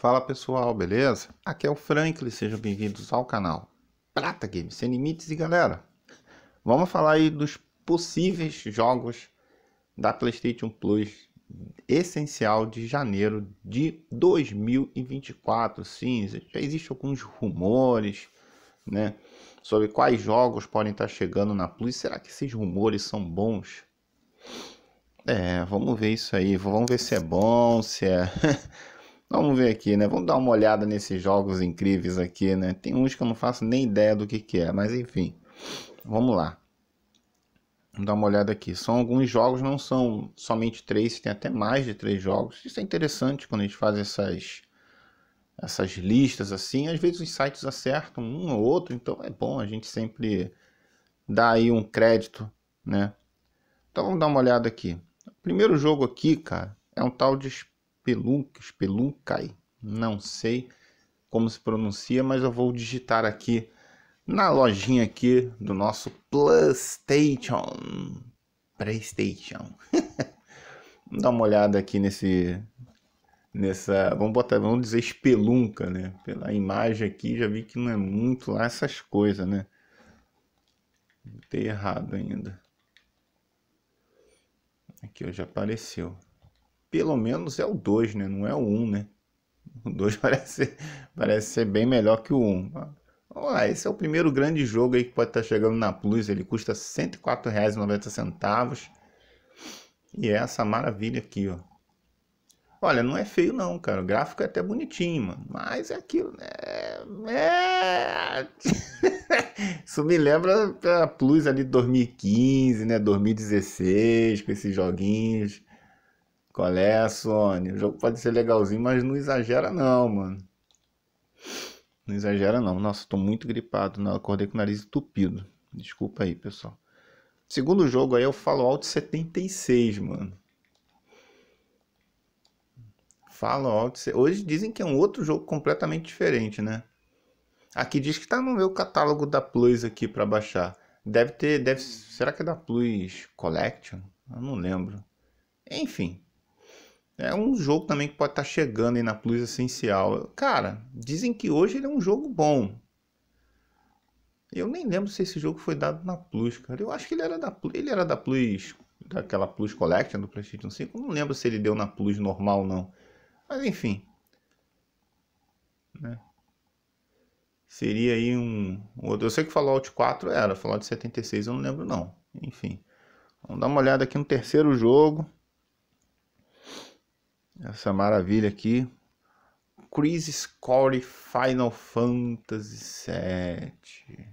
Fala pessoal, beleza? Aqui é o Franklin, sejam bem-vindos ao canal Prata Games Sem Limites e galera, vamos falar aí dos possíveis jogos da PlayStation Plus essencial de janeiro de 2024. Sim, já existem alguns rumores, né, sobre quais jogos podem estar chegando na Plus. Será que esses rumores são bons? É, vamos ver isso aí, vamos ver se é bom, se é Vamos ver aqui, né? Vamos dar uma olhada nesses jogos incríveis aqui, né? Tem uns que eu não faço nem ideia do que, que é, mas enfim. Vamos lá. Vamos dar uma olhada aqui. São alguns jogos, não são somente três, tem até mais de três jogos. Isso é interessante quando a gente faz essas, essas listas assim. Às vezes os sites acertam um ou outro, então é bom a gente sempre dar aí um crédito, né? Então vamos dar uma olhada aqui. O primeiro jogo aqui, cara, é um tal de espelunca, Spelunkai, não sei como se pronuncia, mas eu vou digitar aqui na lojinha aqui do nosso PlayStation. PlayStation. Dá uma olhada aqui nesse nessa, vamos botar, vamos dizer espelunca, né? Pela imagem aqui já vi que não é muito lá essas coisas, né? Tem errado ainda. Aqui já apareceu pelo menos é o 2, né? Não é o 1, um, né? O 2 parece, parece ser bem melhor que o 1. Um. Vamos esse é o primeiro grande jogo aí que pode estar tá chegando na Plus. Ele custa R$ 104,90. E é essa maravilha aqui, ó. Olha, não é feio não, cara. O gráfico é até bonitinho, mano. Mas é aquilo, né? É... Isso me lembra a Plus ali de 2015, né? 2016, com esses joguinhos. Qual é, Sony? O jogo pode ser legalzinho, mas não exagera não, mano. Não exagera não. Nossa, tô muito gripado. Não, acordei com o nariz entupido. Desculpa aí, pessoal. Segundo jogo aí é o Fallout 76, mano. Fallout. Hoje dizem que é um outro jogo completamente diferente, né? Aqui diz que tá no meu catálogo da Plus aqui para baixar. Deve ter, deve, será que é da Plus Collection? Eu não lembro. Enfim, é um jogo também que pode estar tá chegando aí na Plus Essencial. Cara, dizem que hoje ele é um jogo bom. Eu nem lembro se esse jogo foi dado na Plus, cara. Eu acho que ele era da Plus, ele era da Plus, daquela Plus Collection do PlayStation 5. não lembro se ele deu na Plus normal não. Mas enfim. Né? Seria aí um, outro. Eu sei que Fallout 4 era, Fallout 76 eu não lembro não. Enfim. Vamos dar uma olhada aqui no terceiro jogo essa maravilha aqui. Crisis Core Final Fantasy VII.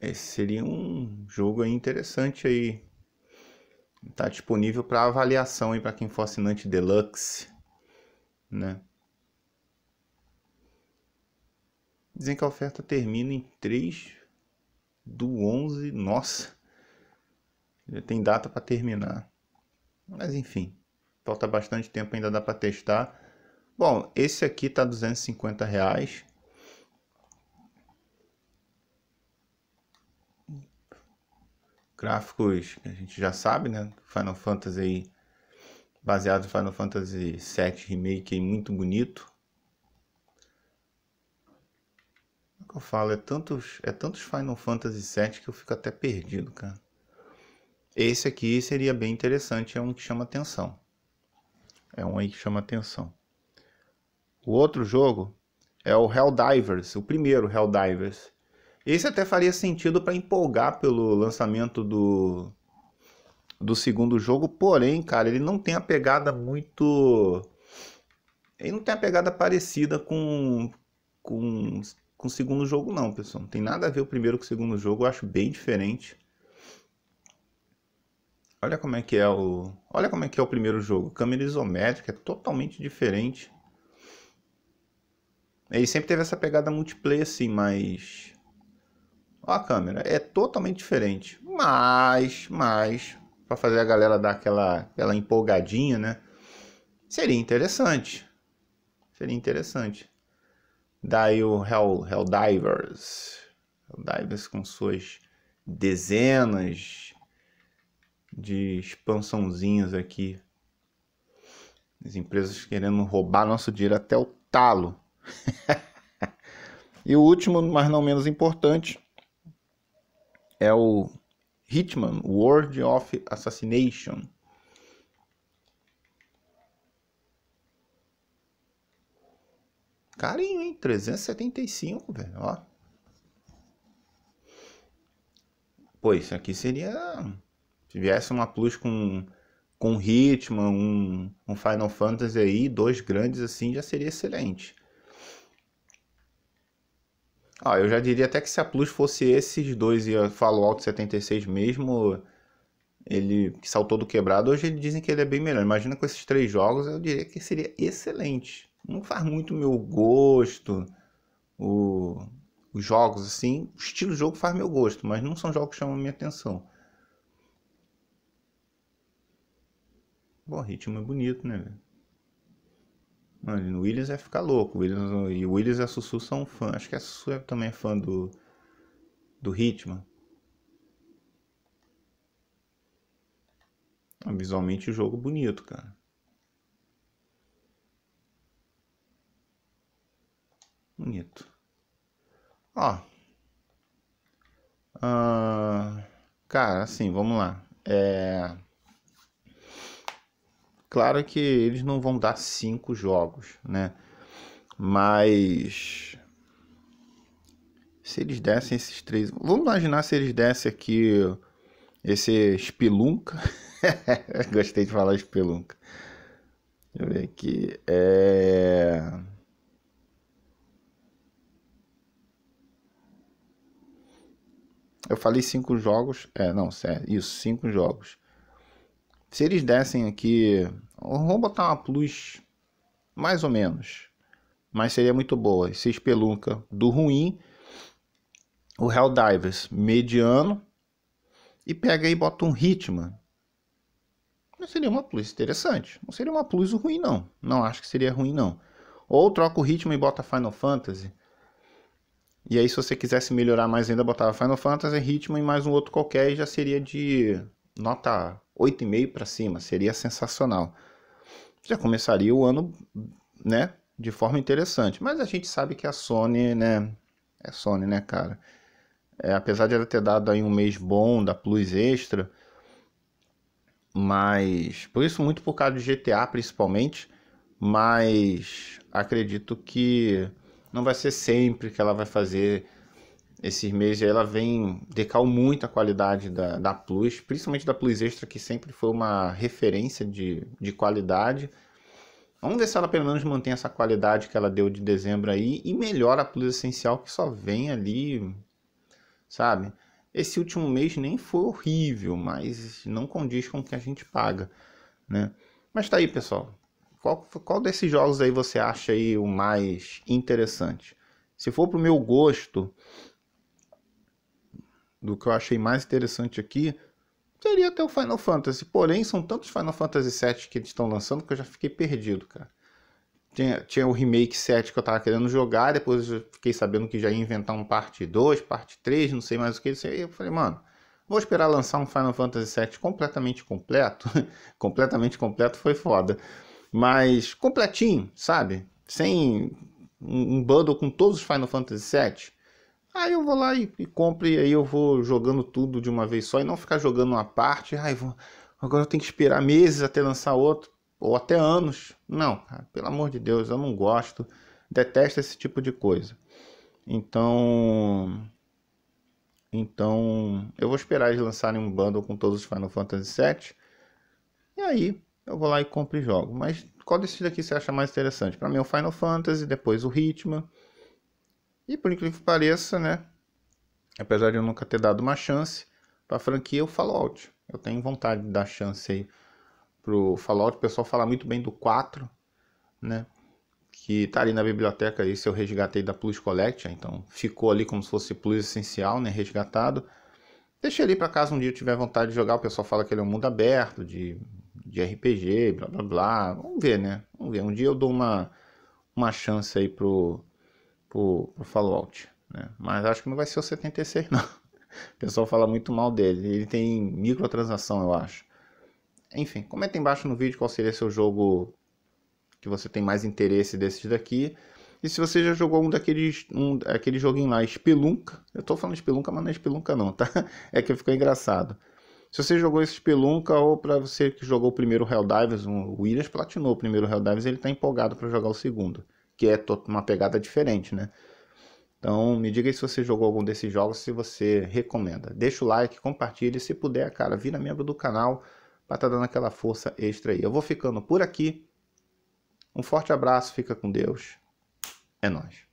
Esse seria um jogo interessante aí. Está disponível para avaliação aí para quem for assinante deluxe, né? Dizem que a oferta termina em 3 do 11. Nossa, já tem data para terminar. Mas enfim falta bastante tempo, ainda dá para testar. Bom, esse aqui tá 250 reais. Gráficos que a gente já sabe, né? Final Fantasy aí, baseado no Final Fantasy VII Remake muito bonito. É que eu falo, é tantos, é tantos Final Fantasy VII que eu fico até perdido, cara. Esse aqui seria bem interessante, é um que chama atenção. É um aí que chama atenção. O outro jogo é o Helldivers, o primeiro Helldivers. Esse até faria sentido para empolgar pelo lançamento do, do segundo jogo, porém, cara, ele não tem a pegada muito. Ele não tem a pegada parecida com, com, com o segundo jogo, não, pessoal. Não tem nada a ver o primeiro com o segundo jogo, eu acho bem diferente. Olha como é que é o, olha como é que é o primeiro jogo. Câmera isométrica, é totalmente diferente. Ele sempre teve essa pegada multiplayer assim, mas Ó a câmera, é totalmente diferente. Mas, mas para fazer a galera dar aquela, aquela empolgadinha, né? Seria interessante. Seria interessante. Daí o Hell, Helldivers. Helldivers com suas dezenas de expansãozinhas aqui. As empresas querendo roubar nosso dinheiro até o talo. e o último, mas não menos importante, é o Hitman World of Assassination. Carinho, hein? 375, velho, ó. Pô, isso aqui seria se viesse uma Plus com, com ritmo um, um Final Fantasy aí, dois grandes assim, já seria excelente. Ah, eu já diria até que se a Plus fosse esses dois e a Fallout 76 mesmo, ele que saltou do quebrado, hoje eles dizem que ele é bem melhor. Imagina com esses três jogos, eu diria que seria excelente. Não faz muito meu gosto, o, os jogos assim, o estilo do jogo faz meu gosto, mas não são jogos que chamam minha atenção. Bom, ritmo é bonito, né, velho? Mano, o Williams vai ficar louco. Williams, e o Williams e a Sussu são fã. Acho que a Sussu é também é fã do. do ritmo. Visualmente o jogo bonito, cara. Bonito. Ó. Ah, cara, assim, vamos lá. É. Claro que eles não vão dar cinco jogos, né? Mas se eles dessem esses três, vamos imaginar se eles dessem aqui esse espelunca. Gostei de falar espelunca. Deixa eu ver aqui. É... Eu falei cinco jogos. É, não, sério. Isso, cinco jogos. Se eles dessem aqui, vamos botar uma plus mais ou menos, mas seria muito boa. Se espelunca do ruim, o Helldivers mediano e pega e bota um Ritman, Não seria uma plus interessante. Não seria uma plus ruim não. Não acho que seria ruim não. Ou troca o Ritman e bota Final Fantasy. E aí, se você quisesse melhorar mais ainda, botava Final Fantasy, Ritman e mais um outro qualquer e já seria de nota 8,5 para cima, seria sensacional. Já começaria o ano, né, de forma interessante. Mas a gente sabe que a Sony, né, é Sony, né, cara. É, apesar de ela ter dado aí um mês bom da Plus Extra, mas por isso muito por causa do GTA principalmente, mas acredito que não vai ser sempre que ela vai fazer esses meses ela vem decaiu muito a qualidade da, da Plus, principalmente da Plus Extra, que sempre foi uma referência de, de qualidade. Vamos ver se ela pelo menos mantém essa qualidade que ela deu de dezembro aí e melhora a Plus Essencial que só vem ali, sabe? Esse último mês nem foi horrível, mas não condiz com o que a gente paga, né? Mas tá aí, pessoal. Qual, qual desses jogos aí você acha aí o mais interessante? Se for pro meu gosto, do que eu achei mais interessante aqui seria até o Final Fantasy. Porém, são tantos Final Fantasy VII que eles estão lançando que eu já fiquei perdido, cara. Tinha, tinha o remake 7 que eu tava querendo jogar, depois eu fiquei sabendo que já ia inventar um parte 2, parte 3, não sei mais o que. E eu falei, mano, vou esperar lançar um Final Fantasy VII completamente completo. completamente completo foi foda. Mas completinho, sabe? Sem um bundle com todos os Final Fantasy VII. Aí eu vou lá e, e compro e aí eu vou jogando tudo de uma vez só e não ficar jogando uma parte. Ai, vou, agora eu tenho que esperar meses até lançar outro, ou até anos. Não, cara, pelo amor de Deus, eu não gosto, detesto esse tipo de coisa. Então. Então, eu vou esperar eles lançarem um bundle com todos os Final Fantasy VII. E aí, eu vou lá e compro e jogo. Mas qual desses daqui você acha mais interessante? Para mim é o Final Fantasy, depois o Hitman e por incrível que pareça, né? Apesar de eu nunca ter dado uma chance para a franquia, o Fallout. Eu tenho vontade de dar chance aí pro Fallout. O pessoal fala muito bem do 4, né? Que tá ali na biblioteca aí, se eu resgatei da Plus Collection, então ficou ali como se fosse Plus Essencial, né? Resgatado. Deixa ali para casa um dia eu tiver vontade de jogar. O pessoal fala que ele é um mundo aberto, de, de RPG, blá blá blá. Vamos ver, né? Vamos ver. Um dia eu dou uma, uma chance aí pro, para o Fallout, né? Mas acho que não vai ser o 76 não. O pessoal fala muito mal dele. Ele tem microtransação, eu acho. Enfim, comenta embaixo no vídeo qual seria seu jogo que você tem mais interesse desses daqui. E se você já jogou um daqueles, um, aquele joguinho lá, Spelunca, eu tô falando Spelunca, mas não é Spelunca não, tá? É que ficou engraçado. Se você jogou esse Spelunca ou para você que jogou o primeiro Helldivers, o Williams platinou o primeiro Helldivers, ele tá empolgado para jogar o segundo que é uma pegada diferente, né? Então, me diga aí se você jogou algum desses jogos, se você recomenda. Deixa o like, compartilhe, se puder, cara, vira membro do canal para estar tá dando aquela força extra aí. Eu vou ficando por aqui. Um forte abraço, fica com Deus. É nóis.